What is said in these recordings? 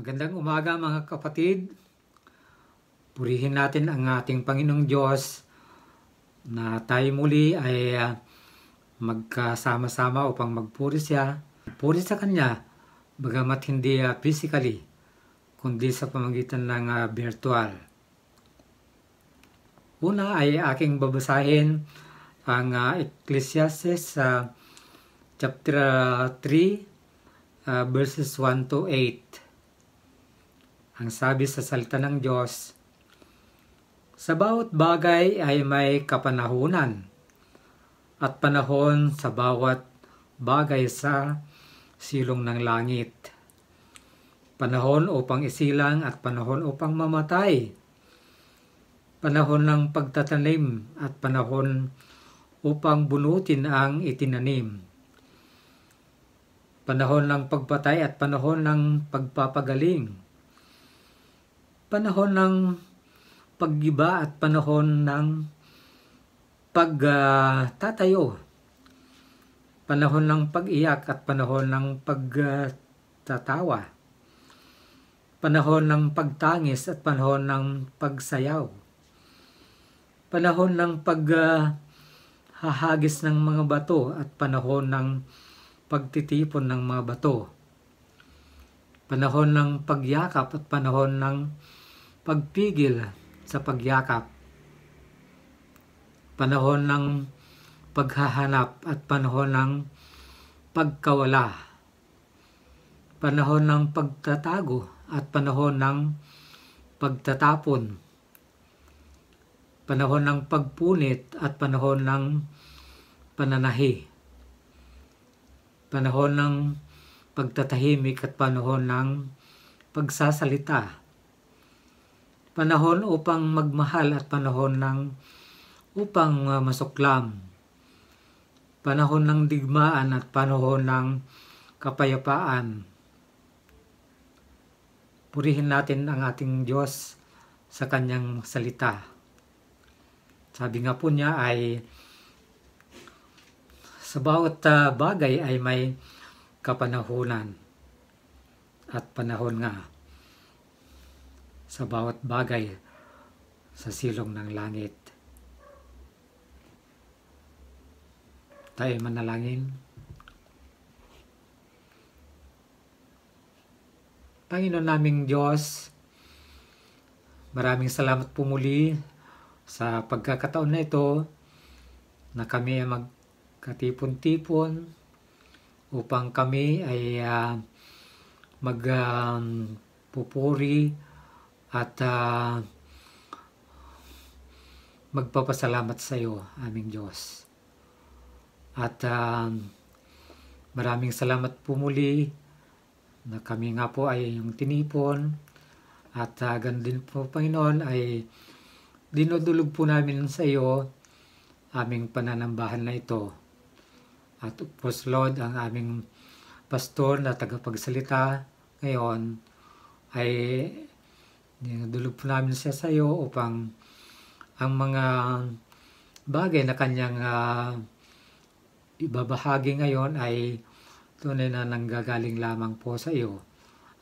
Magandang umaga mga kapatid. Purihin natin ang ating Panginoong Diyos na tayo muli ay ah, magkasama-sama upang magpuri siya. Puri sa Kanya, bagamat hindi ah, physically, kundi sa pamagitan ng ah, virtual. Una ay aking babasahin ang Ecclesiastes chapter 3 verses 1 to 8. Ang sabi sa salita ng Diyos, Sa bawat bagay ay may kapanahunan, at panahon sa bawat bagay sa silong ng langit. Panahon upang isilang at panahon upang mamatay. Panahon ng pagtatanim at panahon upang bunutin ang itinanim. Panahon ng pagpatay at panahon ng pagpapagaling panahon ng paggiba at panahon ng pagtatayo. Uh, panahon ng pag-iyak at panahon ng pagtatawa. Uh, panahon ng pagtangis at panahon ng pagsayaw. Panahon ng paghahagis uh, ng mga bato at panahon ng pagtitipon ng mga bato. Panahon ng pagyakap at panahon ng pagpigil sa pagyakap, panahon ng paghahanap at panahon ng pagkawala, panahon ng pagtatago at panahon ng pagtatapon, panahon ng pagpunit at panahon ng pananahi, panahon ng pagtatahimik at panahon ng pagsasalita, panahon upang magmahal at panahon ng upang uh, masuklam. Panahon ng digmaan at panahon ng kapayapaan. Purihin natin ang ating Diyos sa kanyang salita. Sabi nga po niya ay sa bawat ah, bagay ay may kapanahonan at panahon nga sa bawat bagay sa silong ng langit. Tayo manalangin. Panginoon naming Diyos, maraming salamat po muli sa pagkakataon na ito na kami ay magkatipon-tipon upang kami ay uh, ah, magpupuri ah, um, at uh, magpapasalamat sa iyo, aming Diyos. At uh, maraming salamat po muli na kami nga po ay yung tinipon at uh, ganun din po Panginoon ay dinudulog po namin sa iyo aming pananambahan na ito. At upos Lord, ang aming pastor na tagapagsalita ngayon ay Dinudulog po namin siya sa iyo upang ang mga bagay na kanyang uh, ibabahagi ngayon ay tunay na nanggagaling lamang po sa iyo,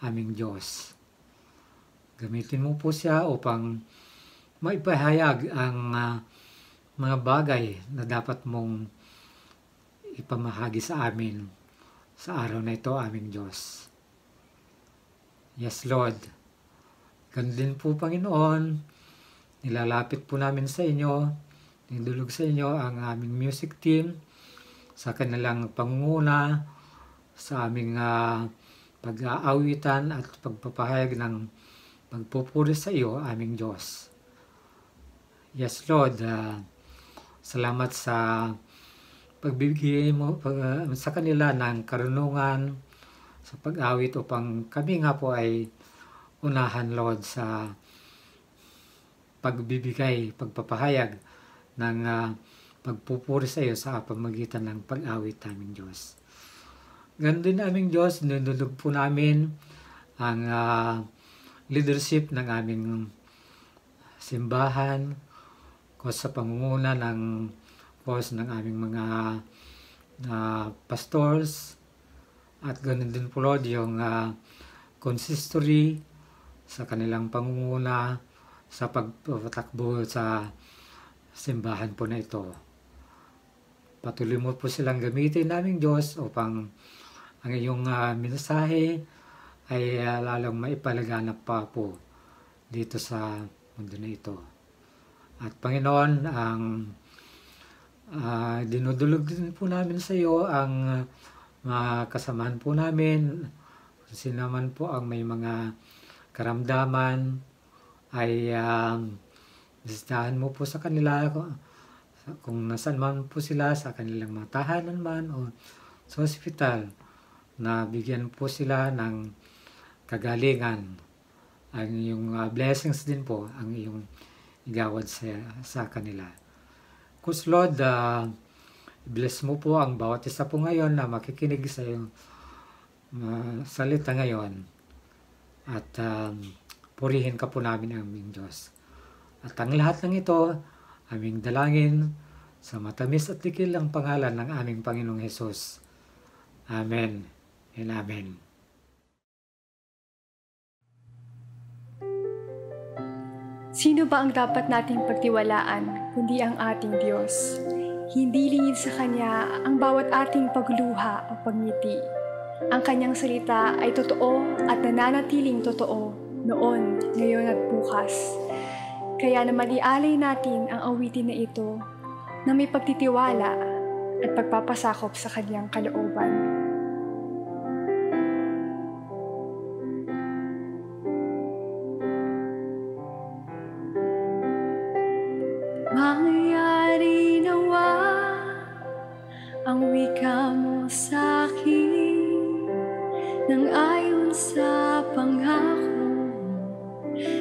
aming Diyos. Gamitin mo po siya upang maipahayag ang uh, mga bagay na dapat mong ipamahagi sa amin sa araw na ito, aming Diyos. Yes, Lord. Ganun din po, Panginoon, nilalapit po namin sa inyo, nindulog sa inyo ang aming music team, sa kanilang pangunguna, sa aming uh, pag-aawitan at pagpapahayag ng pagpupuri sa iyo, aming Diyos. Yes, Lord, uh, salamat sa pagbibigay mo pag, uh, sa kanila ng karunungan, sa pag-awit upang kami nga po ay unahan, Lord, sa pagbibigay, pagpapahayag ng uh, pagpupuri sa iyo sa pamagitan ng pag-awit namin, Diyos. Ganun din aming Diyos, nunulog po namin ang uh, leadership ng aming simbahan, ko sa pangunguna ng boss ng aming mga uh, pastors, at ganun din po Lord, yung uh, consistory, sa kanilang pangunguna sa pagpatakbo sa simbahan po na ito. Patuloy mo po silang gamitin naming Diyos upang ang iyong uh, ah, mensahe ay uh, lalong maipalaganap pa po dito sa mundo na ito. At Panginoon, ang uh, dinudulog din po namin sa iyo ang uh, kasamahan po namin, sinaman po ang may mga karamdaman, ay um, bisitahan mo po sa kanila kung, kung nasan man po sila, sa kanilang mga tahanan man o sa hospital na bigyan po sila ng kagalingan ang iyong uh, blessings din po ang iyong igawad sa, sa kanila. Kus Lord, uh, bless mo po ang bawat isa po ngayon na makikinig sa iyong uh, salita ngayon at um, purihin ka po namin ang aming Diyos. At ang lahat ng ito, aming dalangin sa matamis at tikil ang pangalan ng aming Panginoong Hesus. Amen and Amen. Sino ba ang dapat nating pagtiwalaan kundi ang ating Diyos? Hindi lingid sa Kanya ang bawat ating pagluha o pagngiti. Ang kanyang salita ay totoo at nananatiling totoo noon, ngayon at bukas. Kaya na malialay natin ang awitin na ito na may pagtitiwala at pagpapasakop sa kanyang kalooban. Mangyari nawa ang wika mo sa akin. Nang ayon sa pangako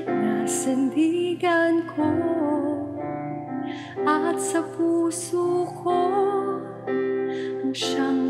na sandigan ko at sa puso ko ang siyang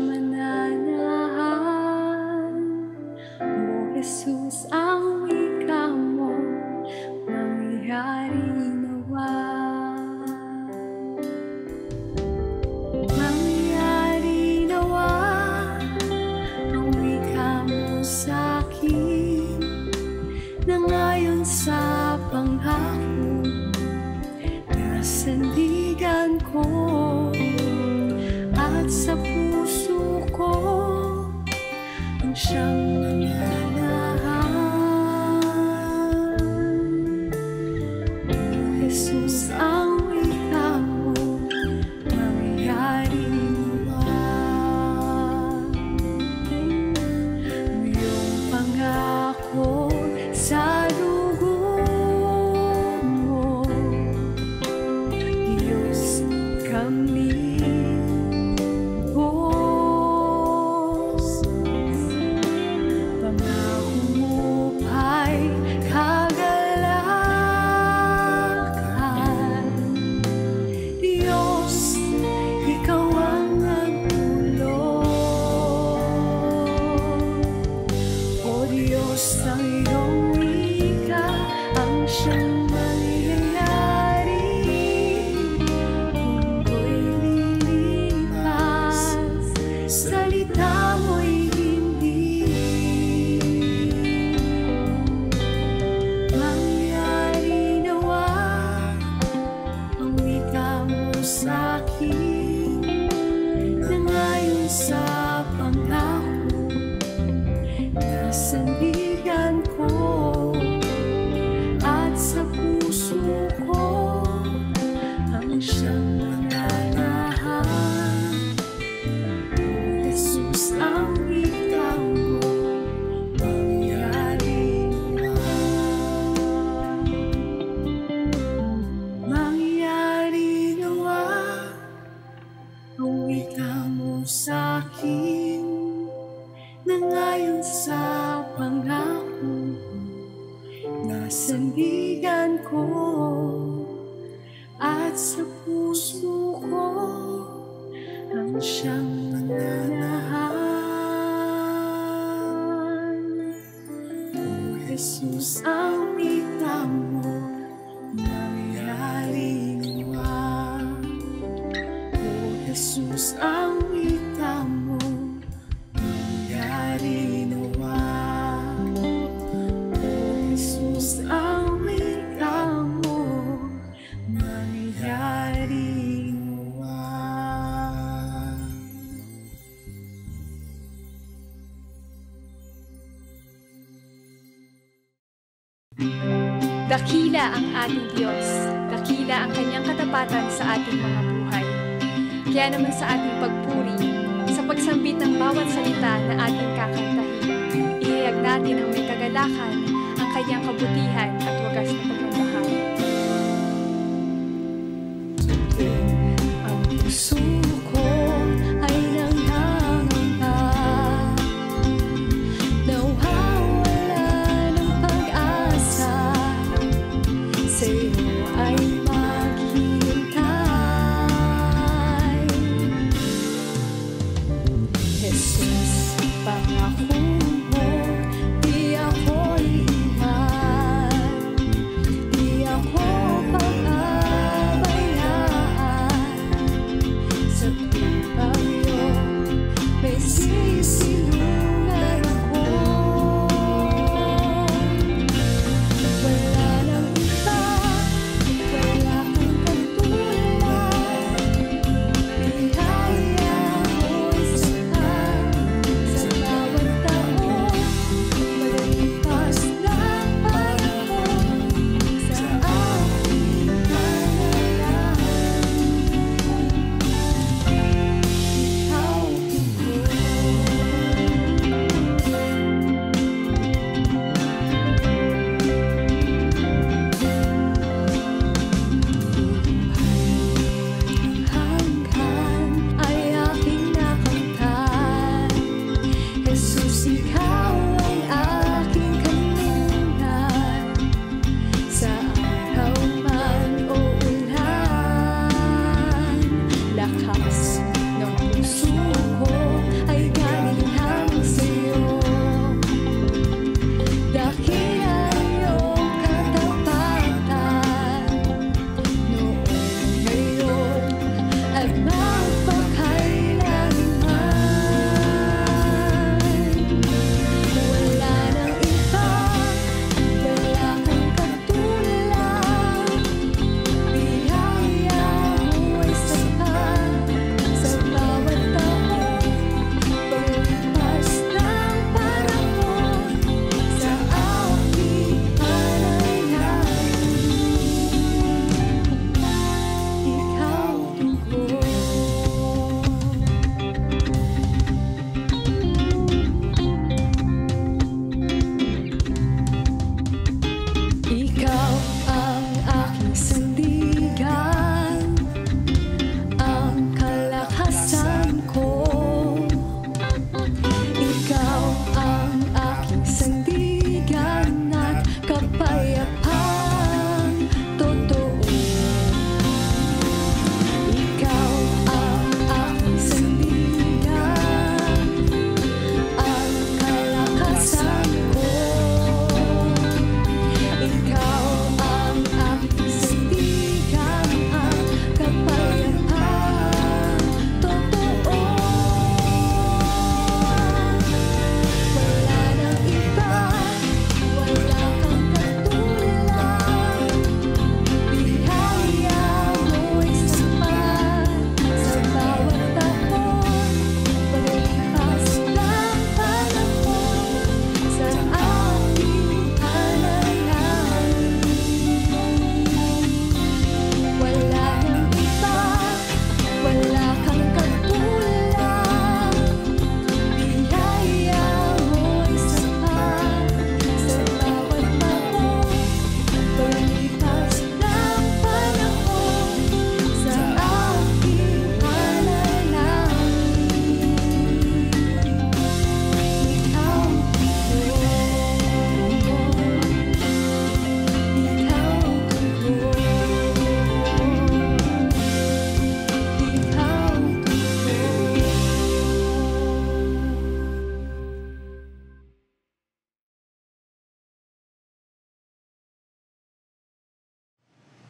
ang ating Diyos, dakila ang kanyang katapatan sa ating mga buhay. Kaya naman sa ating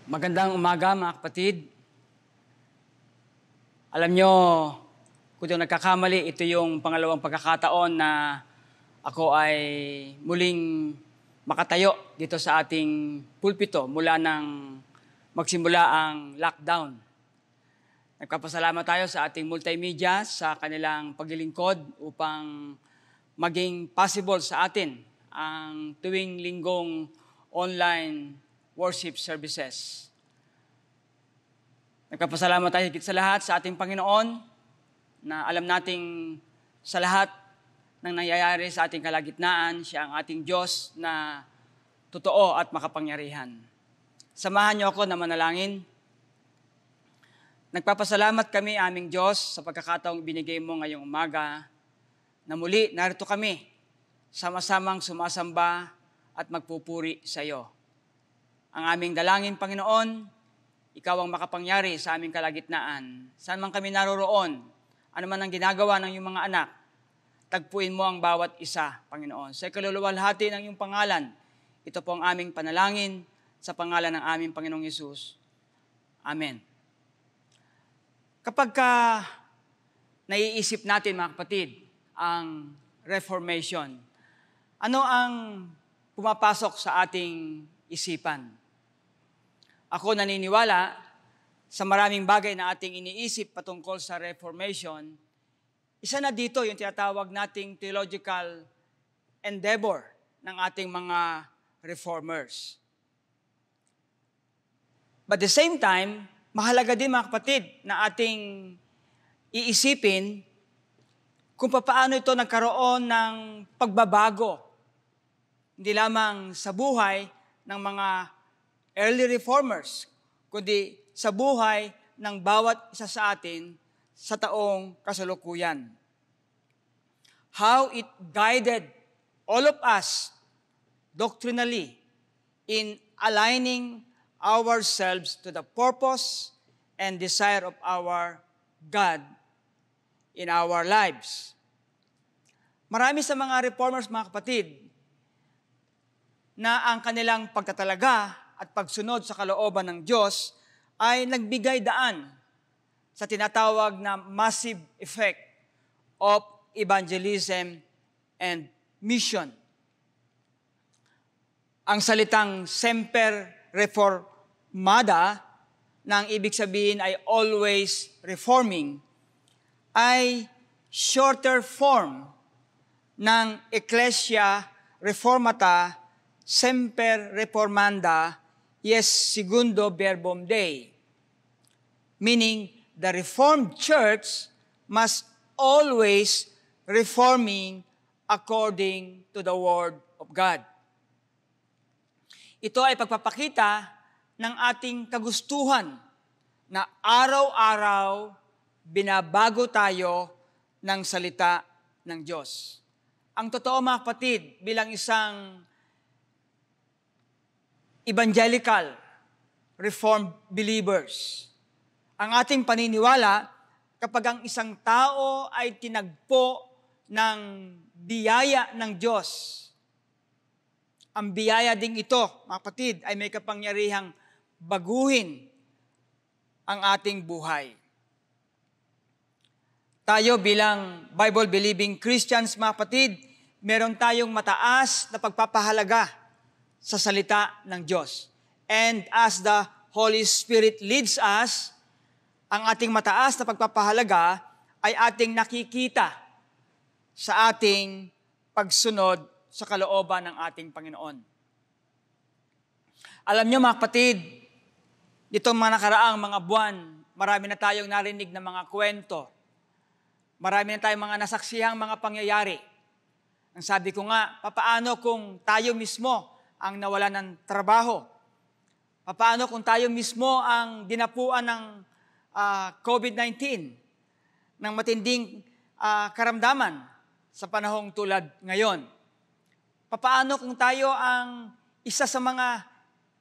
Magandang umaga mga kapatid. Alam nyo, kung nagkakamali, ito yung pangalawang pagkakataon na ako ay muling makatayo dito sa ating pulpito mula nang magsimula ang lockdown. Nagpapasalamat tayo sa ating multimedia sa kanilang paglilingkod upang maging possible sa atin ang tuwing linggong online worship services. Nagpapasalamat tayo higit sa lahat sa ating Panginoon na alam nating sa lahat ng nangyayari sa ating kalagitnaan, siya ang ating Diyos na totoo at makapangyarihan. Samahan niyo ako na manalangin. Nagpapasalamat kami aming Diyos sa pagkakataong binigay mo ngayong umaga na muli narito kami sama-samang sumasamba at magpupuri sa iyo. Ang aming dalangin, Panginoon, Ikaw ang makapangyari sa aming kalagitnaan. Saan man kami naroroon, ano man ang ginagawa ng iyong mga anak, tagpuin mo ang bawat isa, Panginoon. Sa kaluluwalhati ng iyong pangalan, ito po ang aming panalangin sa pangalan ng aming Panginoong Yesus. Amen. Kapag ka naiisip natin, mga kapatid, ang Reformation, ano ang pumapasok sa ating isipan. Ako naniniwala sa maraming bagay na ating iniisip patungkol sa Reformation, isa na dito yung tinatawag nating theological endeavor ng ating mga reformers. But at the same time, mahalaga din mga kapatid na ating iisipin kung paano ito nagkaroon ng pagbabago, hindi lamang sa buhay, ng mga early reformers, kundi sa buhay ng bawat isa sa atin sa taong kasalukuyan. How it guided all of us doctrinally in aligning ourselves to the purpose and desire of our God in our lives. Marami sa mga reformers, mga kapatid, na ang kanilang pagtatalaga at pagsunod sa kalooban ng Diyos ay nagbigay daan sa tinatawag na massive effect of evangelism and mission. Ang salitang semper reformada na ang ibig sabihin ay always reforming ay shorter form ng Ecclesia Reformata semper reformanda, yes, segundo verbum Dei. Meaning, the Reformed Church must always reforming according to the Word of God. Ito ay pagpapakita ng ating kagustuhan na araw-araw binabago tayo ng salita ng Diyos. Ang totoo mga kapatid, bilang isang evangelical, reformed believers. Ang ating paniniwala, kapag ang isang tao ay tinagpo ng biyaya ng Diyos, ang biyaya ding ito, mga kapatid, ay may kapangyarihang baguhin ang ating buhay. Tayo bilang Bible-believing Christians, mga kapatid, meron tayong mataas na pagpapahalaga sa salita ng Diyos. And as the Holy Spirit leads us, ang ating mataas na pagpapahalaga ay ating nakikita sa ating pagsunod sa kalooban ng ating Panginoon. Alam niyo mga kapatid, nitong mga nakaraang mga buwan, marami na tayong narinig ng mga kwento. Marami na tayong mga nasaksihang mga pangyayari. Ang sabi ko nga, papaano kung tayo mismo ang nawalan ng trabaho? Paano kung tayo mismo ang dinapuan ng uh, ah, COVID-19, ng matinding uh, karamdaman sa panahong tulad ngayon? Paano kung tayo ang isa sa mga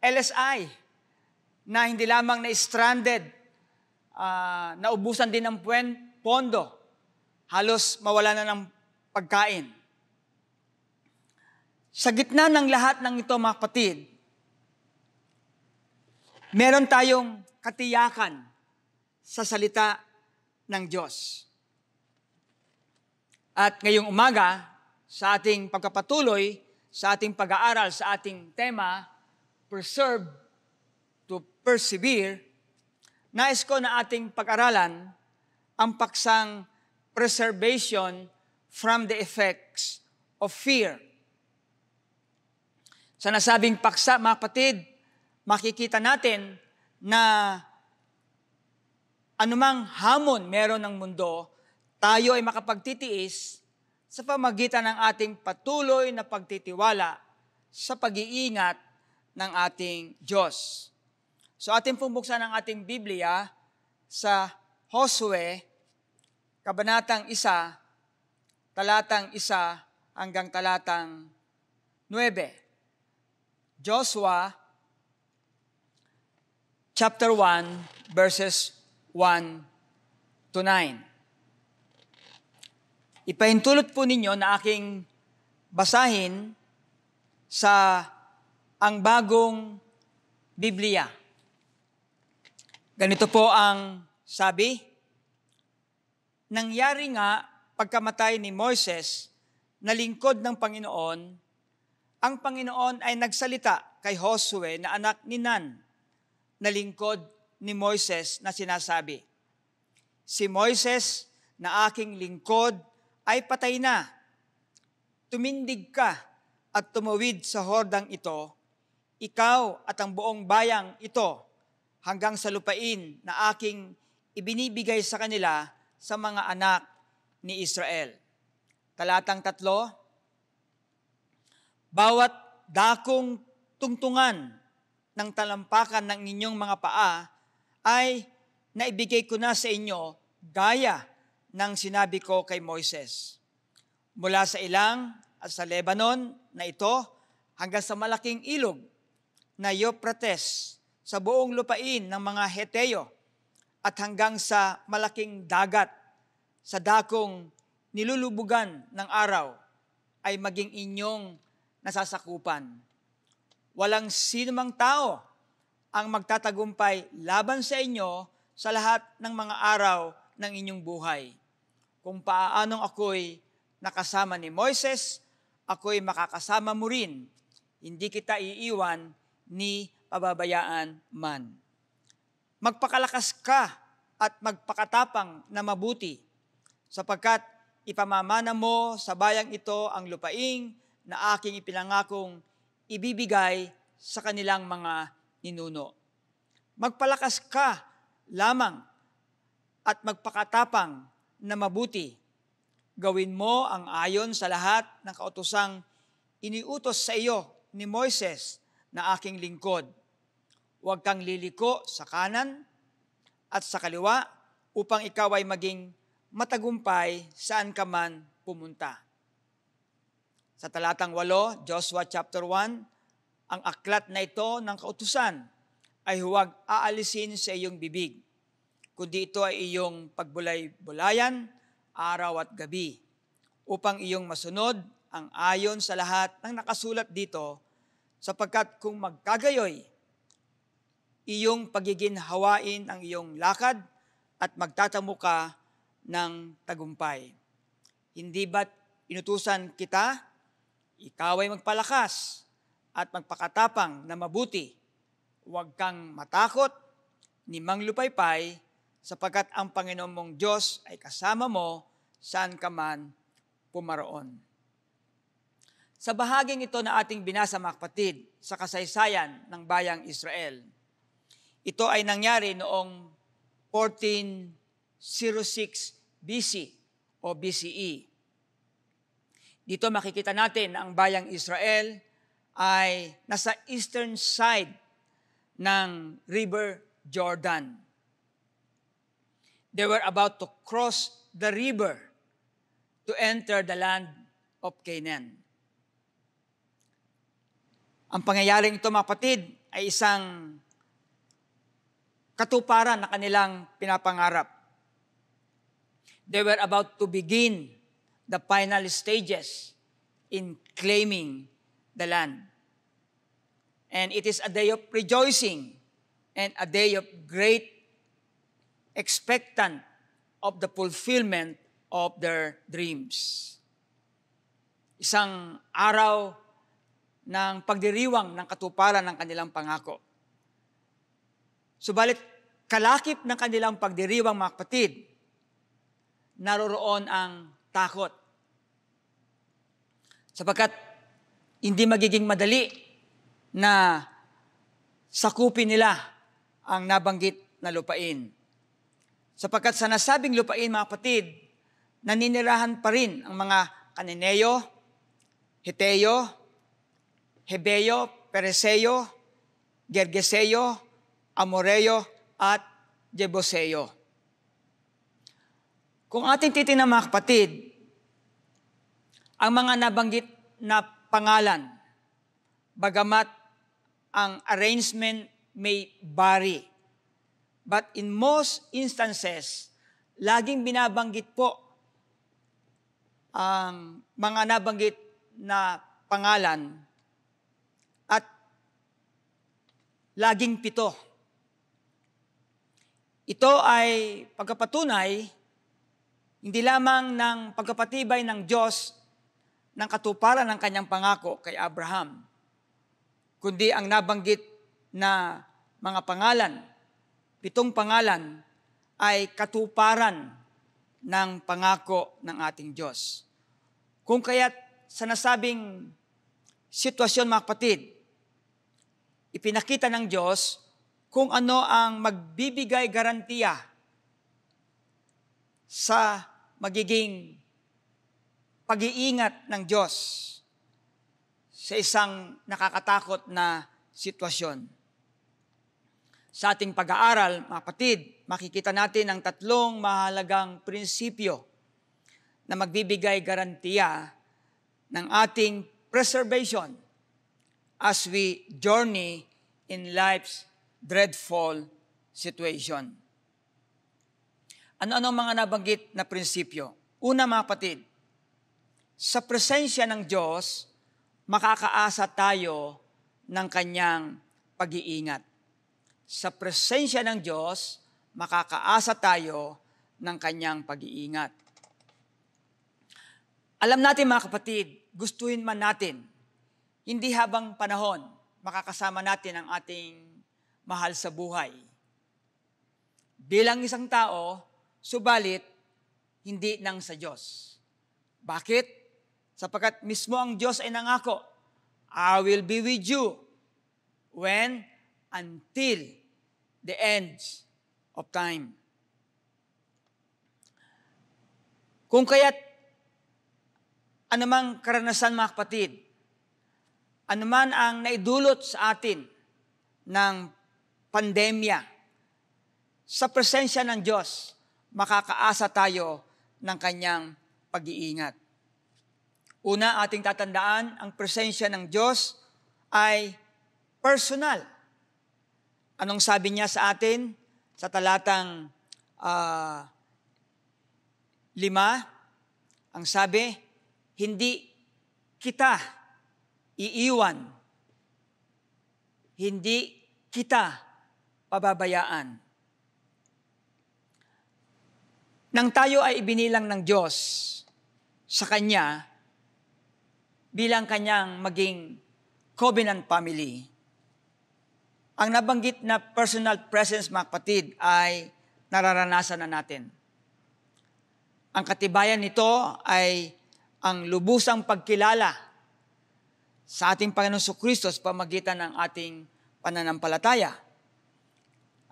LSI na hindi lamang na-stranded, uh, ah, naubusan din ng puwen, pondo, halos mawala na ng pagkain? Sa gitna ng lahat ng ito, mga kapatid, meron tayong katiyakan sa salita ng Diyos. At ngayong umaga, sa ating pagkapatuloy, sa ating pag-aaral, sa ating tema, Preserve to Persevere, nais ko na ating pag-aralan ang paksang preservation from the effects of fear. Sa nasabing paksa, mga kapatid, makikita natin na anumang hamon meron ng mundo, tayo ay makapagtitiis sa pamagitan ng ating patuloy na pagtitiwala sa pag-iingat ng ating Diyos. So atin pong buksan ang ating Biblia sa Josue, Kabanatang 1, Talatang 1 hanggang Talatang 9. Joshua chapter 1 verses 1 to 9. Ipaintulot po ninyo na aking basahin sa ang bagong Biblia. Ganito po ang sabi, Nangyari nga pagkamatay ni Moises, lingkod ng Panginoon ang Panginoon ay nagsalita kay Josue na anak ni Nan, na lingkod ni Moises na sinasabi, Si Moises na aking lingkod ay patay na. Tumindig ka at tumawid sa hordang ito, ikaw at ang buong bayang ito hanggang sa lupain na aking ibinibigay sa kanila sa mga anak ni Israel. Talatang tatlo, bawat dakong tungtungan ng talampakan ng inyong mga paa ay naibigay ko na sa inyo gaya ng sinabi ko kay Moises. Mula sa ilang at sa Lebanon na ito hanggang sa malaking ilog na Euphrates sa buong lupain ng mga Heteo at hanggang sa malaking dagat sa dakong nilulubugan ng araw ay maging inyong nasasakupan. Walang sinumang tao ang magtatagumpay laban sa inyo sa lahat ng mga araw ng inyong buhay. Kung paanong ako'y nakasama ni Moises, ako'y makakasama mo rin. Hindi kita iiwan ni pababayaan man. Magpakalakas ka at magpakatapang na mabuti sapagkat ipamamana mo sa bayang ito ang lupaing na aking ipinangakong ibibigay sa kanilang mga ninuno. Magpalakas ka lamang at magpakatapang na mabuti. Gawin mo ang ayon sa lahat ng kautosang iniutos sa iyo ni Moises na aking lingkod. Huwag kang liliko sa kanan at sa kaliwa upang ikaw ay maging matagumpay saan ka man pumunta. Sa talatang 8, Joshua chapter 1, ang aklat na ito ng kautusan ay huwag aalisin sa iyong bibig, kundi ito ay iyong pagbulay-bulayan araw at gabi, upang iyong masunod ang ayon sa lahat ng nakasulat dito, sapagkat kung magkagayoy, iyong pagigin ang iyong lakad at magtatamo ka ng tagumpay. Hindi ba't inutusan kita ikaw ay magpalakas at magpakatapang na mabuti. Huwag kang matakot ni Mang Lupaypay sapagkat ang Panginoon mong Diyos ay kasama mo saan ka man pumaroon. Sa bahaging ito na ating binasa mga kapatid, sa kasaysayan ng bayang Israel, ito ay nangyari noong 1406 BC o BCE dito makikita natin na ang bayang Israel ay nasa eastern side ng River Jordan. They were about to cross the river to enter the land of Canaan. Ang pangyayaring ito, mga kapatid, ay isang katuparan na kanilang pinapangarap. They were about to begin the final stages in claiming the land. And it is a day of rejoicing and a day of great expectant of the fulfillment of their dreams. Isang araw ng pagdiriwang ng katuparan ng kanilang pangako. Subalit, kalakip ng kanilang pagdiriwang, mga kapatid, naroroon ang takot. Sapagkat hindi magiging madali na sakupin nila ang nabanggit na lupain. Sapagkat sa nasabing lupain, mga kapatid, naninirahan pa rin ang mga Kanineo, Hiteo, Hebeo, Pereseyo, Gergeseyo, Amoreo, at Jeboseo. Kung ating titingnan mga kapatid, ang mga nabanggit na pangalan, bagamat ang arrangement may vary. But in most instances, laging binabanggit po ang mga nabanggit na pangalan at laging pito. Ito ay pagkapatunay hindi lamang ng pagkapatibay ng Diyos ng katuparan ng kanyang pangako kay Abraham, kundi ang nabanggit na mga pangalan, pitong pangalan, ay katuparan ng pangako ng ating Diyos. Kung kaya't sa nasabing sitwasyon mga kapatid, ipinakita ng Diyos kung ano ang magbibigay garantiya sa magiging pag-iingat ng Diyos sa isang nakakatakot na sitwasyon. Sa ating pag-aaral, mga kapatid, makikita natin ang tatlong mahalagang prinsipyo na magbibigay garantiya ng ating preservation as we journey in life's dreadful situation. Ano-ano mga nabanggit na prinsipyo? Una mga patid, sa presensya ng Diyos, makakaasa tayo ng kanyang pag-iingat. Sa presensya ng Diyos, makakaasa tayo ng kanyang pag-iingat. Alam natin mga kapatid, gustuhin man natin, hindi habang panahon makakasama natin ang ating mahal sa buhay. Bilang isang tao, subalit hindi nang sa Diyos. Bakit? Sapagkat mismo ang Diyos ay nangako, I will be with you when? Until the end of time. Kung kaya't anumang karanasan mga kapatid, anuman ang naidulot sa atin ng pandemya, sa presensya ng Diyos, makakaasa tayo ng kanyang pag-iingat. Una, ating tatandaan, ang presensya ng Diyos ay personal. Anong sabi niya sa atin sa talatang uh, lima? Ang sabi, hindi kita iiwan. Hindi kita pababayaan. Nang tayo ay ibinilang ng Diyos sa Kanya bilang Kanyang maging covenant family. Ang nabanggit na personal presence, mga kapatid, ay nararanasan na natin. Ang katibayan nito ay ang lubusang pagkilala sa ating Panginoon So Kristo sa pamagitan ng ating pananampalataya.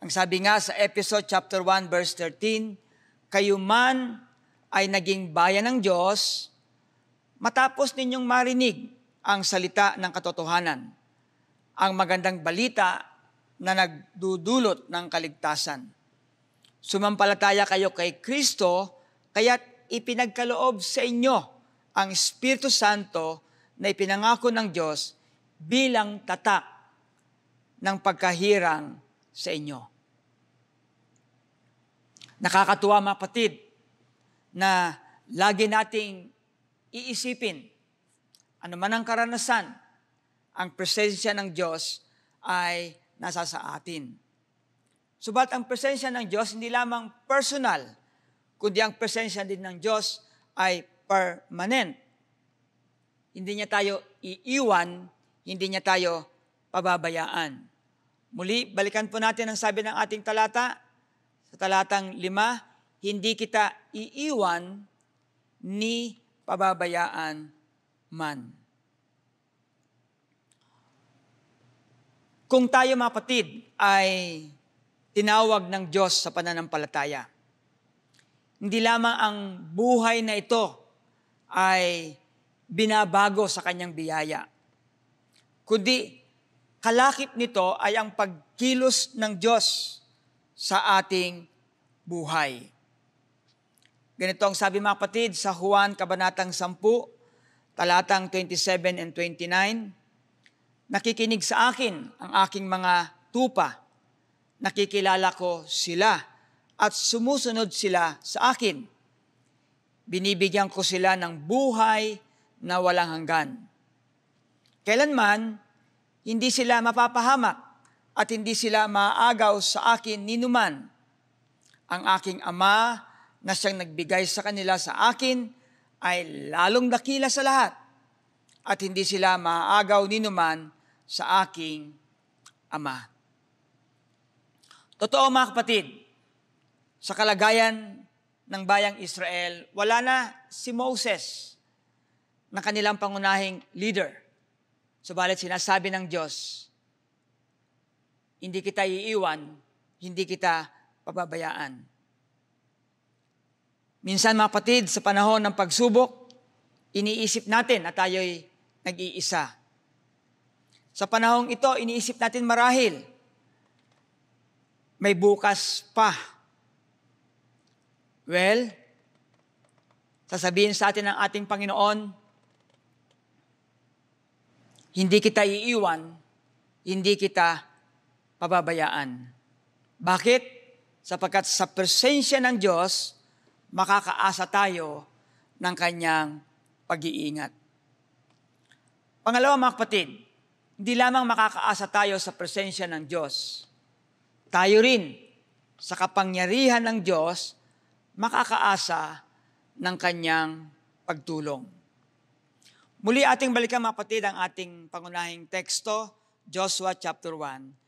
Ang sabi nga sa episode chapter 1 verse 13, kayo man ay naging bayan ng Diyos, matapos ninyong marinig ang salita ng katotohanan, ang magandang balita na nagdudulot ng kaligtasan. Sumampalataya kayo kay Kristo, kaya't ipinagkaloob sa inyo ang Espiritu Santo na ipinangako ng Diyos bilang tatak ng pagkahirang sa inyo. Nakakatuwa mga kapatid na lagi nating iisipin ano man ang karanasan, ang presensya ng Diyos ay nasa sa atin. Subalit ang presensya ng Diyos hindi lamang personal, kundi ang presensya din ng Diyos ay permanent. Hindi niya tayo iiwan, hindi niya tayo pababayaan. Muli, balikan po natin ang sabi ng ating talata, sa talatang lima, hindi kita iiwan ni pababayaan man. Kung tayo kapatid ay tinawag ng Diyos sa pananampalataya, hindi lamang ang buhay na ito ay binabago sa kanyang biyaya, kundi kalakip nito ay ang pagkilos ng Diyos sa ating buhay. Ganito ang sabi mga kapatid sa Juan Kabanatang 10, talatang 27 and 29, Nakikinig sa akin ang aking mga tupa, nakikilala ko sila at sumusunod sila sa akin. Binibigyan ko sila ng buhay na walang hanggan. Kailanman, hindi sila mapapahamak at hindi sila maagaw sa akin ninuman. Ang aking ama na siyang nagbigay sa kanila sa akin ay lalong dakila sa lahat at hindi sila maagaw ninuman sa aking ama. Totoo mga kapatid, sa kalagayan ng bayang Israel, wala na si Moses na kanilang pangunahing leader. Subalit sinasabi ng Diyos, hindi kita iiwan, hindi kita pababayaan. Minsan mga patid, sa panahon ng pagsubok, iniisip natin na tayo'y nag-iisa. Sa panahong ito, iniisip natin marahil, may bukas pa. Well, sasabihin sa atin ng ating Panginoon, hindi kita iiwan, hindi kita pababayaan. Bakit? Sapagkat sa presensya ng Diyos, makakaasa tayo ng kanyang pag-iingat. Pangalawa mga kapatid, hindi lamang makakaasa tayo sa presensya ng Diyos. Tayo rin sa kapangyarihan ng Diyos, makakaasa ng kanyang pagtulong. Muli ating balikan mga kapatid ang ating pangunahing teksto, Joshua chapter 1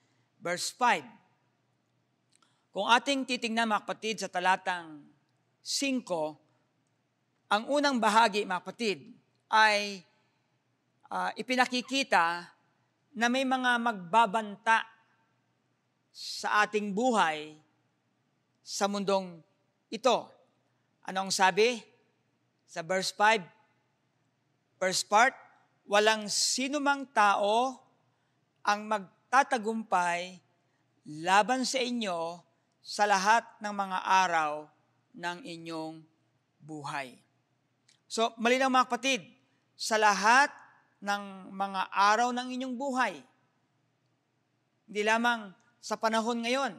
verse 5. Kung ating titingnan mga kapatid sa talatang 5, ang unang bahagi mga kapatid ay uh, ipinakikita na may mga magbabanta sa ating buhay sa mundong ito. Anong sabi? Sa verse 5, first part, walang sinumang tao ang mag tatagumpay laban sa inyo sa lahat ng mga araw ng inyong buhay. So, malinaw mga kapatid, sa lahat ng mga araw ng inyong buhay, hindi lamang sa panahon ngayon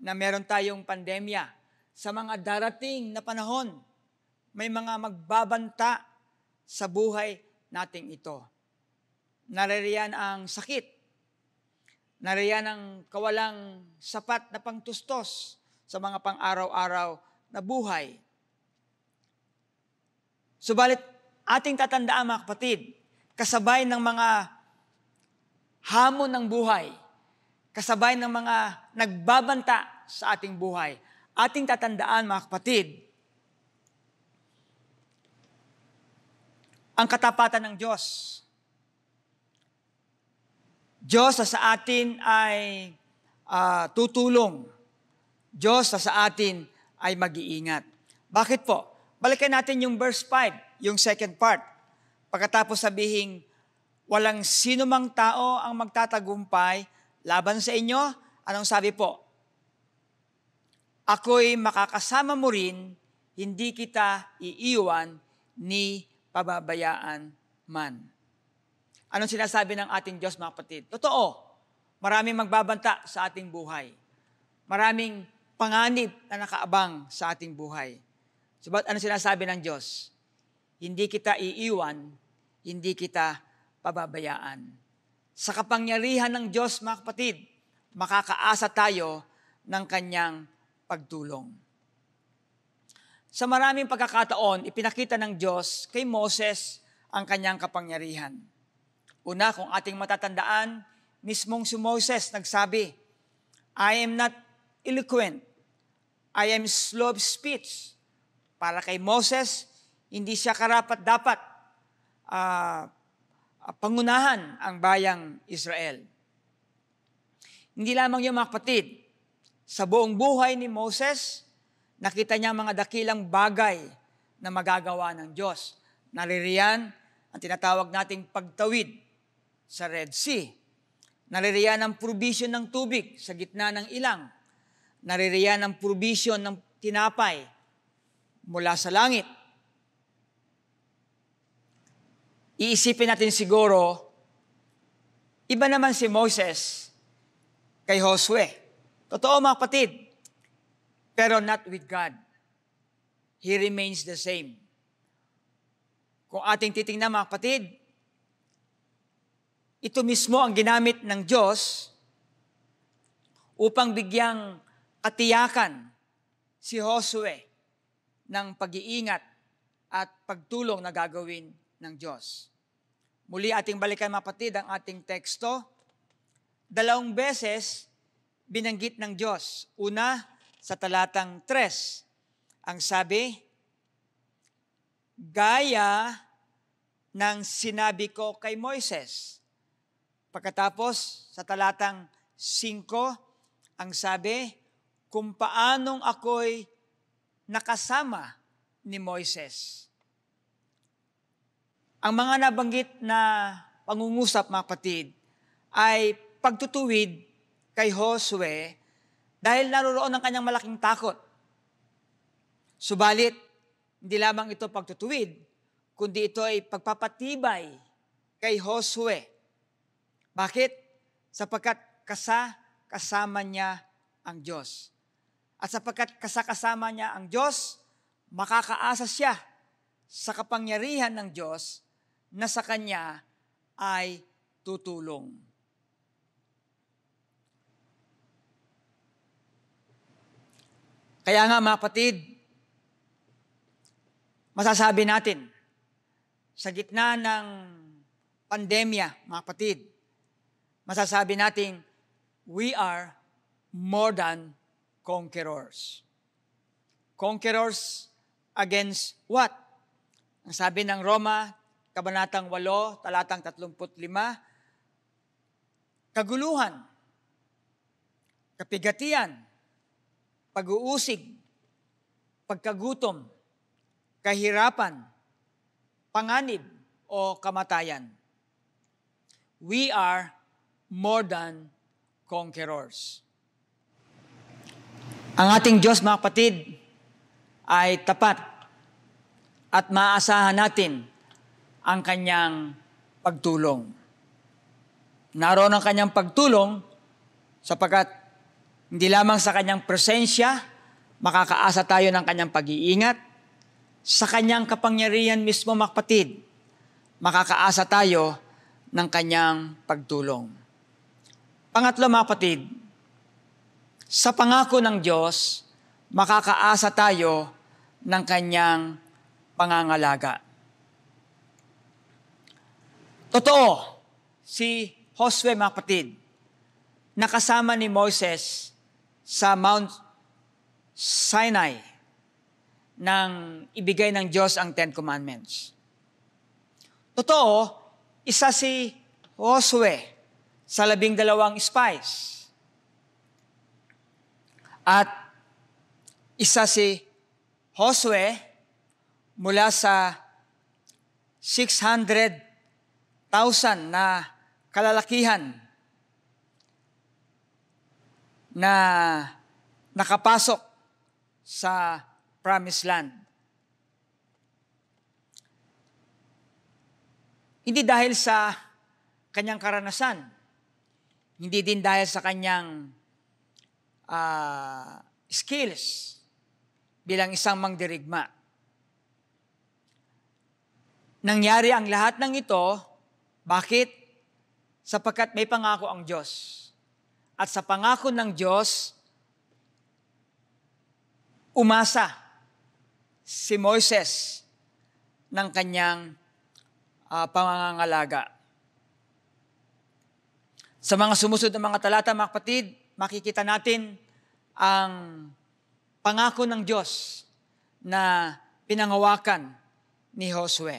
na meron tayong pandemya, sa mga darating na panahon, may mga magbabanta sa buhay nating ito. Naririyan ang sakit, Nariyan ang kawalang sapat na pangtustos sa mga pang-araw-araw na buhay. Subalit, ating tatandaan mga kapatid, kasabay ng mga hamon ng buhay, kasabay ng mga nagbabanta sa ating buhay, ating tatandaan mga kapatid, ang katapatan ng Diyos Diyos na sa atin ay uh, tutulong. Diyos na sa atin ay mag-iingat. Bakit po? Balikan natin yung verse 5, yung second part. Pagkatapos sabihin, walang sino mang tao ang magtatagumpay laban sa inyo, anong sabi po? Ako'y makakasama mo rin, hindi kita iiwan ni pababayaan man. Anong sinasabi ng ating Diyos, mga kapatid? Totoo, maraming magbabanta sa ating buhay. Maraming panganib na nakaabang sa ating buhay. Suba't ano sinasabi ng Diyos? Hindi kita iiwan, hindi kita pababayaan. Sa kapangyarihan ng Diyos, mga kapatid, makakaasa tayo ng kanyang pagtulong. Sa maraming pagkakataon, ipinakita ng Diyos kay Moses ang kanyang kapangyarihan. Una, kung ating matatandaan, mismong si Moses nagsabi, I am not eloquent. I am slow of speech. Para kay Moses, hindi siya karapat-dapat uh, ah, ah, pangunahan ang bayang Israel. Hindi lamang yung mga kapatid, sa buong buhay ni Moses, nakita niya mga dakilang bagay na magagawa ng Diyos. Naririyan ang tinatawag nating pagtawid sa Red Sea. Naririyan ang provision ng tubig sa gitna ng ilang. Naririyan ang provision ng tinapay mula sa langit. Iisipin natin siguro, iba naman si Moses kay Josue. Totoo mga kapatid, pero not with God. He remains the same. Kung ating titingnan mga kapatid, ito mismo ang ginamit ng Diyos upang bigyang katiyakan si Josue ng pag-iingat at pagtulong na gagawin ng Diyos. Muli ating balikan mapatid ang ating teksto. Dalawang beses binanggit ng Diyos. Una sa talatang 3. Ang sabi, Gaya ng sinabi ko kay Moises Pagkatapos, sa talatang 5, ang sabi, kung paanong ako'y nakasama ni Moises. Ang mga nabanggit na pangungusap, mga kapatid, ay pagtutuwid kay Josue dahil naroroon ng kanyang malaking takot. Subalit, hindi lamang ito pagtutuwid, kundi ito ay pagpapatibay kay Josue bakit? Sapagkat kasa, kasama niya ang Diyos. At sapagkat kasakasama niya ang Diyos, makakaasa siya sa kapangyarihan ng Diyos na sa Kanya ay tutulong. Kaya nga mga patid, masasabi natin, sa gitna ng pandemya, mga patid, masasabi nating we are more than conquerors. Conquerors against what? Ang sabi ng Roma, Kabanatang 8, talatang 35, kaguluhan, kapigatian, pag-uusig, pagkagutom, kahirapan, panganib o kamatayan. We are more than conquerors. Ang ating Diyos, mga kapatid, ay tapat at maaasahan natin ang kanyang pagtulong. Naroon ang kanyang pagtulong sapagkat hindi lamang sa kanyang presensya, makakaasa tayo ng kanyang pag-iingat, sa kanyang kapangyarihan mismo, makapatid, makakaasa tayo ng kanyang pagtulong. Pangatlo mga kapatid, sa pangako ng Diyos, makakaasa tayo ng kanyang pangangalaga. Totoo, si Josue mga kapatid, nakasama ni Moses sa Mount Sinai nang ibigay ng Diyos ang Ten Commandments. Totoo, isa si Josue sa labing dalawang spies. At isa si Josue mula sa 600,000 na kalalakihan na nakapasok sa promised land. Hindi dahil sa kanyang karanasan, hindi din dahil sa kanyang uh, skills bilang isang mangdirigma. Nangyari ang lahat ng ito, bakit? Sapagkat may pangako ang Diyos. At sa pangako ng Diyos, umasa si Moises ng kanyang uh, pangangalaga. Sa mga sumusunod na mga talata, mga kapatid, makikita natin ang pangako ng Diyos na pinangawakan ni Josue.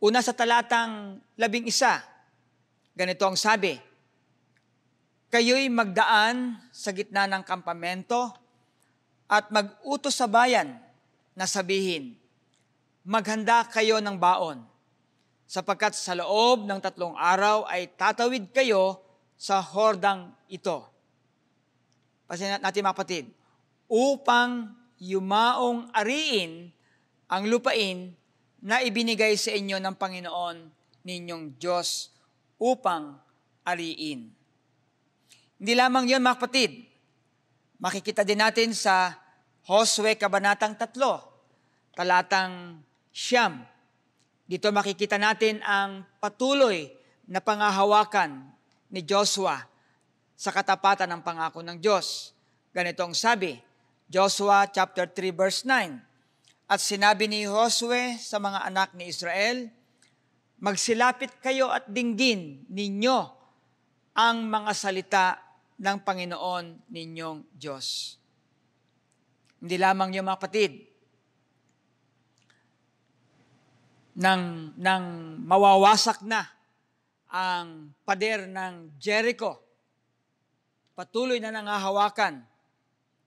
Una sa talatang labing isa, ganito ang sabi, Kayo'y magdaan sa gitna ng kampamento at mag-utos sa bayan na sabihin, Maghanda kayo ng baon, sapagkat sa loob ng tatlong araw ay tatawid kayo sa hordang ito. Pasin natin mga kapatid, upang yumaong ariin ang lupain na ibinigay sa inyo ng Panginoon ninyong Diyos upang ariin. Hindi lamang yun mga kapatid. Makikita din natin sa Hosea Kabanatang 3, talatang Siyam. Dito makikita natin ang patuloy na pangahawakan ni Joshua sa katapatan ng pangako ng Diyos. Ganito ang sabi, Joshua chapter 3 verse 9. At sinabi ni Josue sa mga anak ni Israel, Magsilapit kayo at dinggin ninyo ang mga salita ng Panginoon ninyong Diyos. Hindi lamang yung mga kapatid, nang, nang mawawasak na ang pader ng Jericho. Patuloy na nangahawakan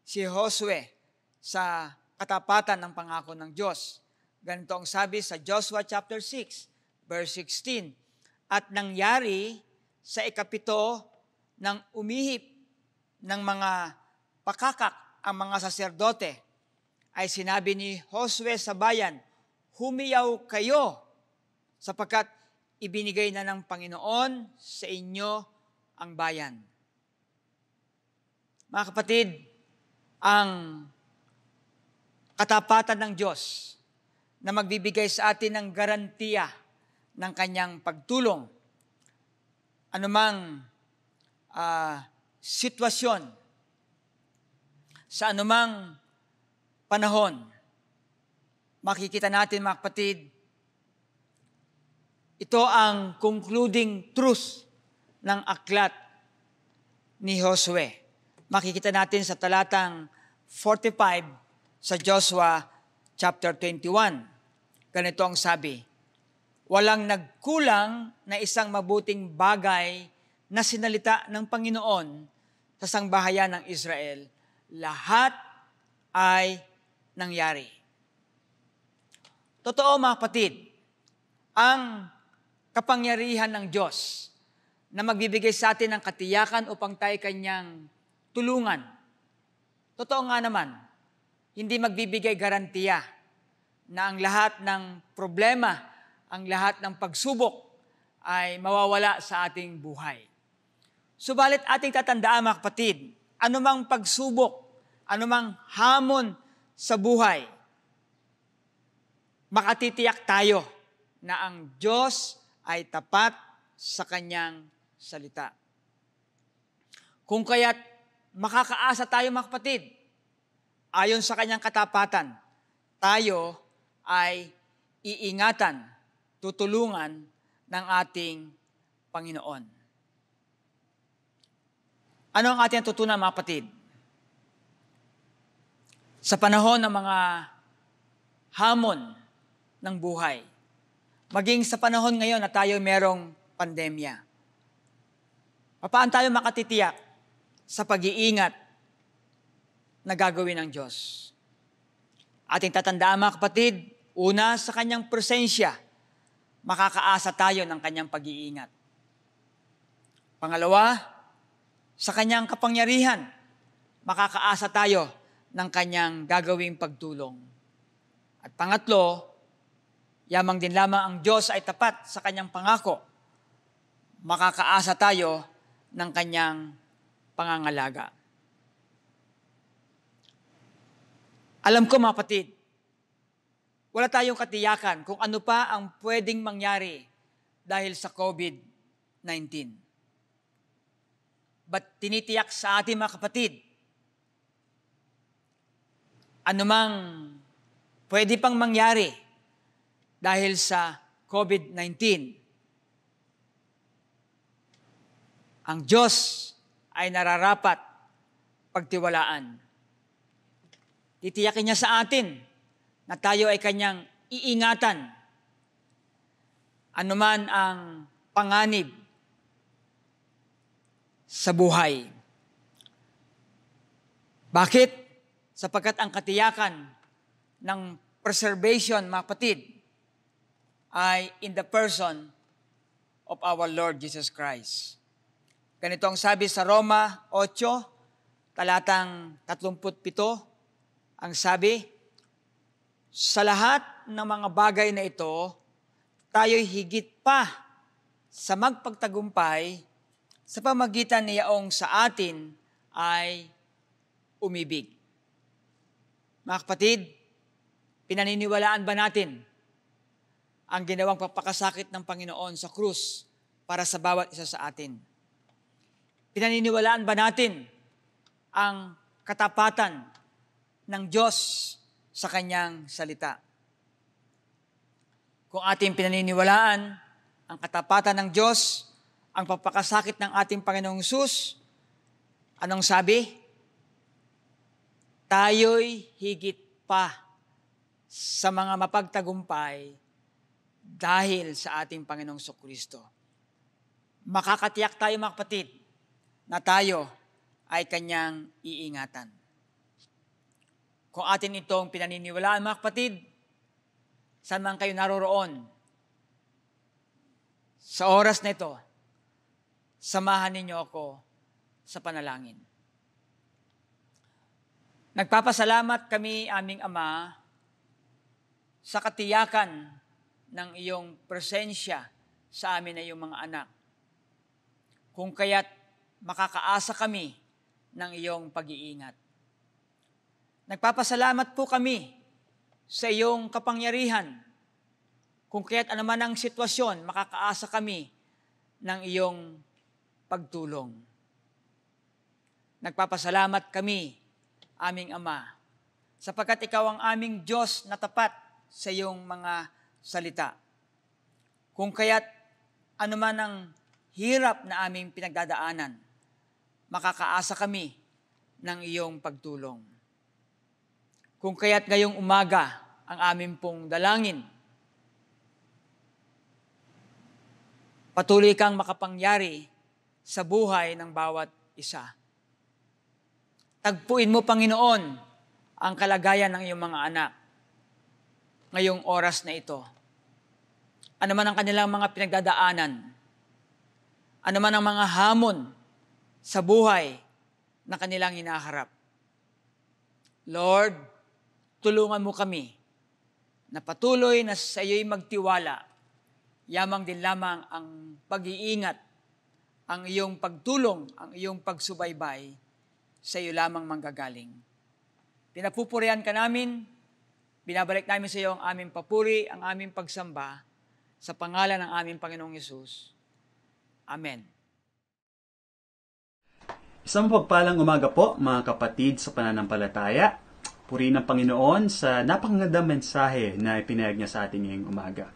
si Josue sa katapatan ng pangako ng Diyos. Ganito ang sabi sa Joshua chapter 6, verse 16. At nangyari sa ikapito ng umihip ng mga pakakak ang mga saserdote ay sinabi ni Josue sa bayan, humiyaw kayo sapagkat ibinigay na ng Panginoon sa inyo ang bayan. Mga kapatid, ang katapatan ng Diyos na magbibigay sa atin ng garantiya ng kanyang pagtulong. Anumang uh, sitwasyon, sa anumang panahon, makikita natin mga kapatid, ito ang concluding truth ng aklat ni Josue. Makikita natin sa talatang 45 sa Joshua chapter 21. Ganito ang sabi, Walang nagkulang na isang mabuting bagay na sinalita ng Panginoon sa sangbahayan ng Israel. Lahat ay nangyari. Totoo mga kapatid, ang kapangyarihan ng Diyos na magbibigay sa atin ng katiyakan upang tayo kanyang tulungan. Totoo nga naman, hindi magbibigay garantiya na ang lahat ng problema, ang lahat ng pagsubok ay mawawala sa ating buhay. Subalit ating tatandaan mga kapatid, anumang pagsubok, anumang hamon sa buhay, makatitiyak tayo na ang Diyos ay tapat sa kanyang salita. Kung kaya't makakaasa tayo mga kapatid, ayon sa kanyang katapatan, tayo ay iingatan, tutulungan ng ating Panginoon. Ano ang ating tutunan mga kapatid? Sa panahon ng mga hamon ng buhay, Maging sa panahon ngayon na tayo merong pandemya. Paano tayo makatitiyak sa pag-iingat na gagawin ng Diyos? Ating tatandaan mga kapatid, una sa kanyang presensya, makakaasa tayo ng kanyang pag-iingat. Pangalawa, sa kanyang kapangyarihan, makakaasa tayo ng kanyang gagawing pagtulong. At pangatlo, Yamang din lamang ang Diyos ay tapat sa kanyang pangako. Makakaasa tayo ng kanyang pangangalaga. Alam ko mga patid, wala tayong katiyakan kung ano pa ang pwedeng mangyari dahil sa COVID-19. But tinitiyak sa ating mga kapatid, anumang pwede pang mangyari dahil sa COVID-19. Ang Diyos ay nararapat pagtiwalaan. Titiyakin niya sa atin na tayo ay kanyang iingatan. Anuman ang panganib sa buhay. Bakit? Sapagkat ang katiyakan ng preservation, mapatid, ay in the person of our Lord Jesus Christ. Ganito ang sabi sa Roma 8, talatang 37, ang sabi, Sa lahat ng mga bagay na ito, tayo higit pa sa magpagtagumpay sa pamagitan niyaong sa atin ay umibig. Mga kapatid, pinaniniwalaan ba natin ang ginawang papakasakit ng Panginoon sa krus para sa bawat isa sa atin. Pinaniniwalaan ba natin ang katapatan ng Diyos sa kanyang salita? Kung ating pinaniniwalaan ang katapatan ng Diyos, ang papakasakit ng ating Panginoong Sus, anong sabi? Tayo'y higit pa sa mga mapagtagumpay dahil sa ating Panginoong Kristo. Makakatiyak tayo mga kapatid na tayo ay kanyang iingatan. Kung atin itong pinaniniwalaan mga kapatid, saan man kayo naroroon, sa oras na ito, samahan ninyo ako sa panalangin. Nagpapasalamat kami aming Ama sa katiyakan ng iyong presensya sa amin na iyong mga anak. Kung kaya't makakaasa kami ng iyong pag-iingat. Nagpapasalamat po kami sa iyong kapangyarihan. Kung kaya't anuman ang sitwasyon, makakaasa kami ng iyong pagtulong. Nagpapasalamat kami, aming Ama, sapagkat Ikaw ang aming Diyos na tapat sa iyong mga salita. Kung kaya't anuman ang hirap na aming pinagdadaanan, makakaasa kami ng iyong pagtulong. Kung kaya't ngayong umaga ang aming pong dalangin, patuloy kang makapangyari sa buhay ng bawat isa. Tagpuin mo, Panginoon, ang kalagayan ng iyong mga anak ngayong oras na ito ano man ang kanilang mga pinagdadaanan, ano man ang mga hamon sa buhay na kanilang hinaharap. Lord, tulungan mo kami na patuloy na sa iyo'y magtiwala. Yamang din lamang ang pag-iingat, ang iyong pagtulong, ang iyong pagsubaybay sa iyo lamang manggagaling. Pinapupurihan ka namin, binabalik namin sa iyo ang aming papuri, ang aming pagsamba, sa pangalan ng aming Panginoong Yesus. Amen. Isang pagpalang umaga po mga kapatid sa pananampalataya. Puri ng Panginoon sa napakaganda mensahe na ipinayag niya sa atin ngayong umaga.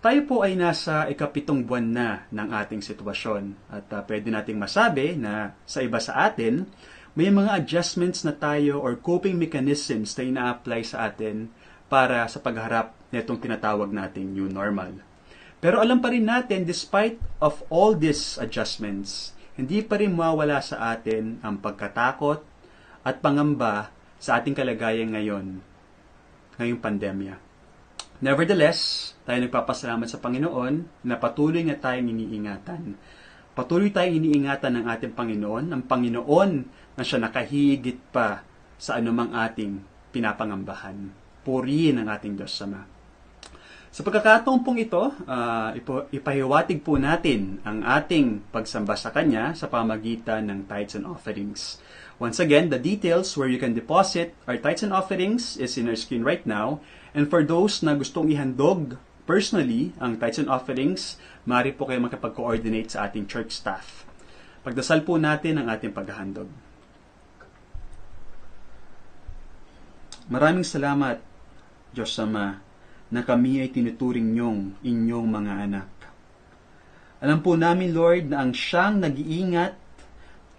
Tayo po ay nasa ikapitong buwan na ng ating sitwasyon at uh, pwede nating masabi na sa iba sa atin, may mga adjustments na tayo or coping mechanisms na ina-apply sa atin para sa pagharap netong tinatawag nating new normal. Pero alam pa rin natin, despite of all these adjustments, hindi pa rin mawala sa atin ang pagkatakot at pangamba sa ating kalagayan ngayon, ngayong pandemya. Nevertheless, tayo nagpapasalamat sa Panginoon na patuloy na tayong iniingatan. Patuloy tayong iniingatan ng ating Panginoon, ang Panginoon na siya nakahigit pa sa anumang ating pinapangambahan. Purihin ang ating Diyos Sama. Sa pagkakataon pong ito, uh, ipo, ipahiwatig po natin ang ating pagsamba sa Kanya sa pamagitan ng tithes and offerings. Once again, the details where you can deposit our tithes and offerings is in our screen right now. And for those na gustong ihandog personally ang tithes and offerings, maaari po kayo makapag-coordinate sa ating church staff. Pagdasal po natin ang ating paghahandog. Maraming salamat, Diyos Ama, na kami ay tinuturing niyong inyong mga anak. Alam po namin, Lord, na ang siyang nag-iingat,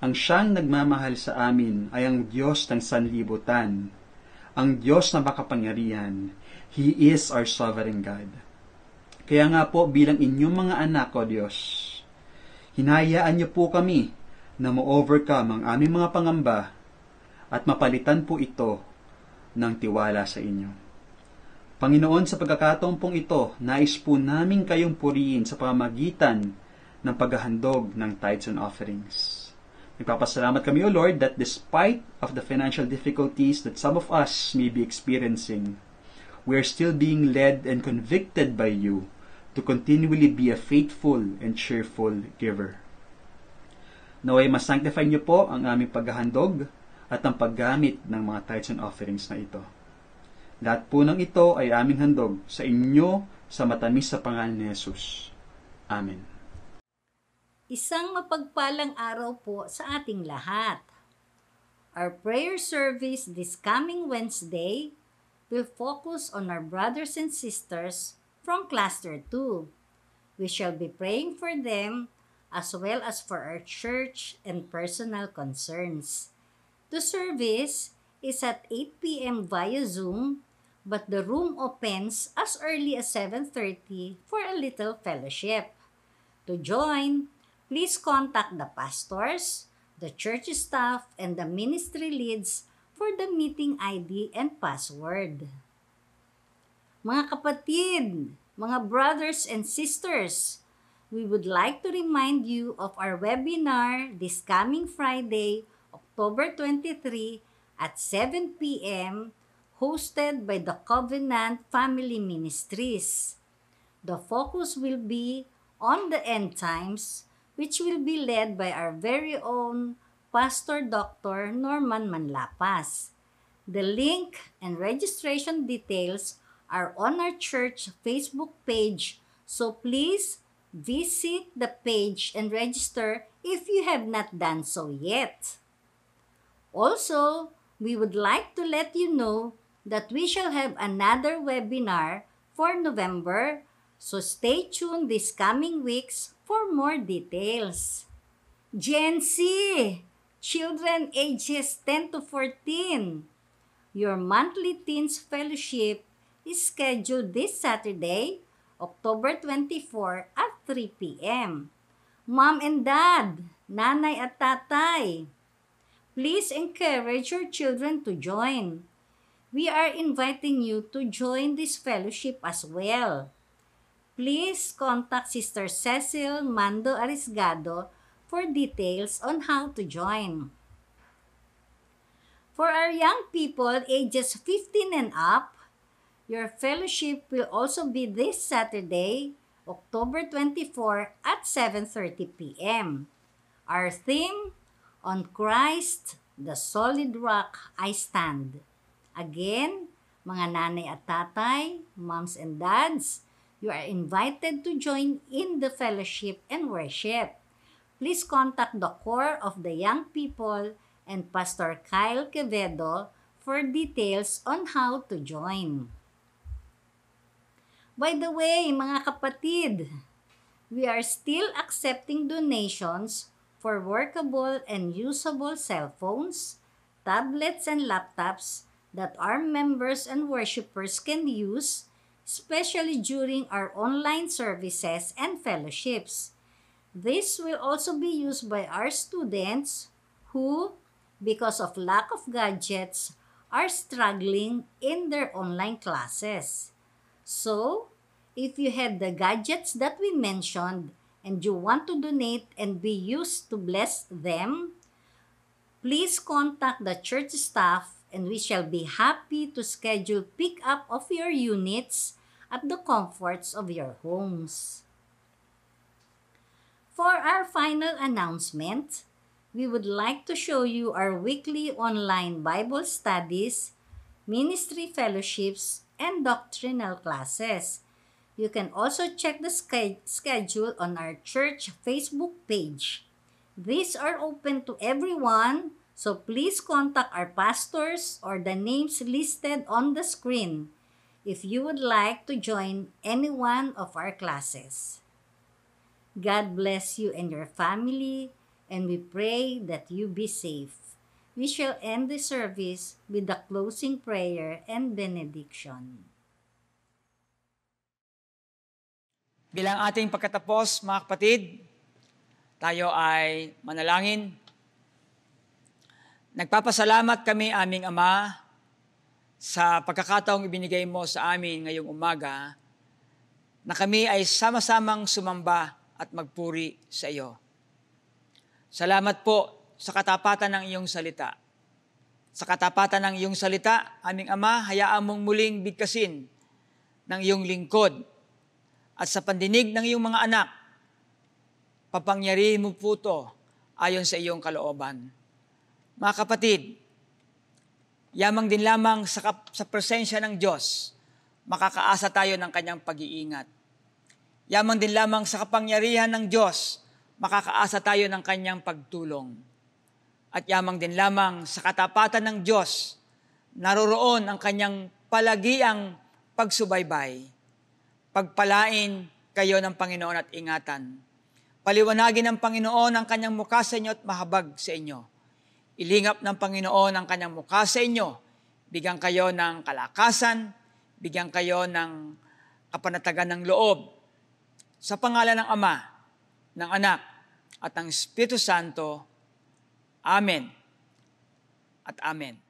ang siyang nagmamahal sa amin ay ang Diyos ng sanlibutan, ang Diyos na makapangyarihan. He is our sovereign God. Kaya nga po, bilang inyong mga anak, O Diyos, hinayaan niyo po kami na ma-overcome ang aming mga pangamba at mapalitan po ito ng tiwala sa inyo. Panginoon, sa pagkakataon pong ito, nais po namin kayong purihin sa pamagitan ng paghahandog ng tithes and offerings. Nagpapasalamat kami, O Lord, that despite of the financial difficulties that some of us may be experiencing, we are still being led and convicted by you to continually be a faithful and cheerful giver. Naway masanctify niyo po ang aming paghahandog at ang paggamit ng mga tithes and offerings na ito. Lahat po ng ito ay aming handog sa inyo sa matamis sa pangalan ni Jesus. Amen. Isang mapagpalang araw po sa ating lahat. Our prayer service this coming Wednesday will focus on our brothers and sisters from Cluster 2. We shall be praying for them as well as for our church and personal concerns. The service is at 8 p.m. via Zoom but the room opens as early as 7.30 for a little fellowship. To join, please contact the pastors, the church staff, and the ministry leads for the meeting ID and password. Mga kapatid, mga brothers and sisters, we would like to remind you of our webinar this coming Friday, October 23 at 7 p.m hosted by the Covenant Family Ministries. The focus will be on the end times, which will be led by our very own Pastor Dr. Norman Manlapas. The link and registration details are on our church Facebook page, so please visit the page and register if you have not done so yet. Also, we would like to let you know that we shall have another webinar for November, so stay tuned this coming weeks for more details. Gen Z, children ages 10 to 14, your monthly teens fellowship is scheduled this Saturday, October 24 at 3 p.m. Mom and Dad, Nanay at Tatay, please encourage your children to join we are inviting you to join this fellowship as well. Please contact Sister Cecil Mando Arisgado for details on how to join. For our young people ages 15 and up, your fellowship will also be this Saturday, October 24 at 7:30 p.m. Our theme on Christ, the solid rock I stand. Again, mga nanay at tatay, moms and dads, you are invited to join in the fellowship and worship. Please contact the core of the young people and Pastor Kyle Quevedo for details on how to join. By the way, mga kapatid, we are still accepting donations for workable and usable cell phones, tablets and laptops that our members and worshippers can use, especially during our online services and fellowships. This will also be used by our students who, because of lack of gadgets, are struggling in their online classes. So, if you had the gadgets that we mentioned and you want to donate and be used to bless them, please contact the church staff and we shall be happy to schedule pick-up of your units at the comforts of your homes. For our final announcement, we would like to show you our weekly online Bible studies, ministry fellowships, and doctrinal classes. You can also check the schedule on our church Facebook page. These are open to everyone So please contact our pastors or the names listed on the screen if you would like to join any one of our classes. God bless you and your family, and we pray that you be safe. We shall end the service with the closing prayer and benediction. Bilang ating pagkatapos, mga kapatid, tayo ay manalangin Nagpapasalamat kami aming Ama sa pagkakataong ibinigay mo sa amin ngayong umaga na kami ay sama-samang sumamba at magpuri sa iyo. Salamat po sa katapatan ng iyong salita. Sa katapatan ng iyong salita, aming Ama, hayaan mong muling bigkasin ng iyong lingkod at sa pandinig ng iyong mga anak, papangyarihin mo po ito ayon sa iyong kalooban. Mga kapatid, yamang din lamang sa, kap- sa presensya ng Diyos, makakaasa tayo ng kanyang pag-iingat. Yamang din lamang sa kapangyarihan ng Diyos, makakaasa tayo ng kanyang pagtulong. At yamang din lamang sa katapatan ng Diyos, naroroon ang kanyang palagiang pagsubaybay. Pagpalain kayo ng Panginoon at ingatan. Paliwanagin ng Panginoon ang kanyang mukha sa inyo at mahabag sa inyo Ilingap ng Panginoon ang kanyang mukha sa inyo. Bigyan kayo ng kalakasan, bigyan kayo ng kapanatagan ng loob. Sa pangalan ng Ama, ng Anak, at ng Espiritu Santo. Amen. At Amen.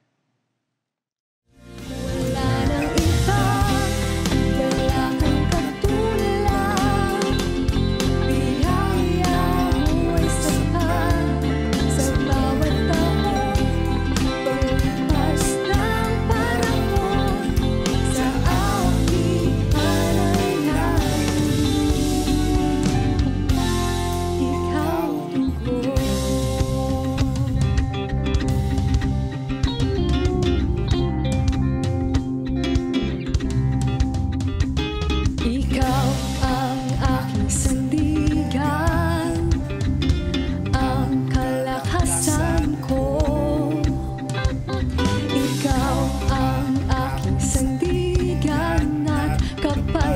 Papa.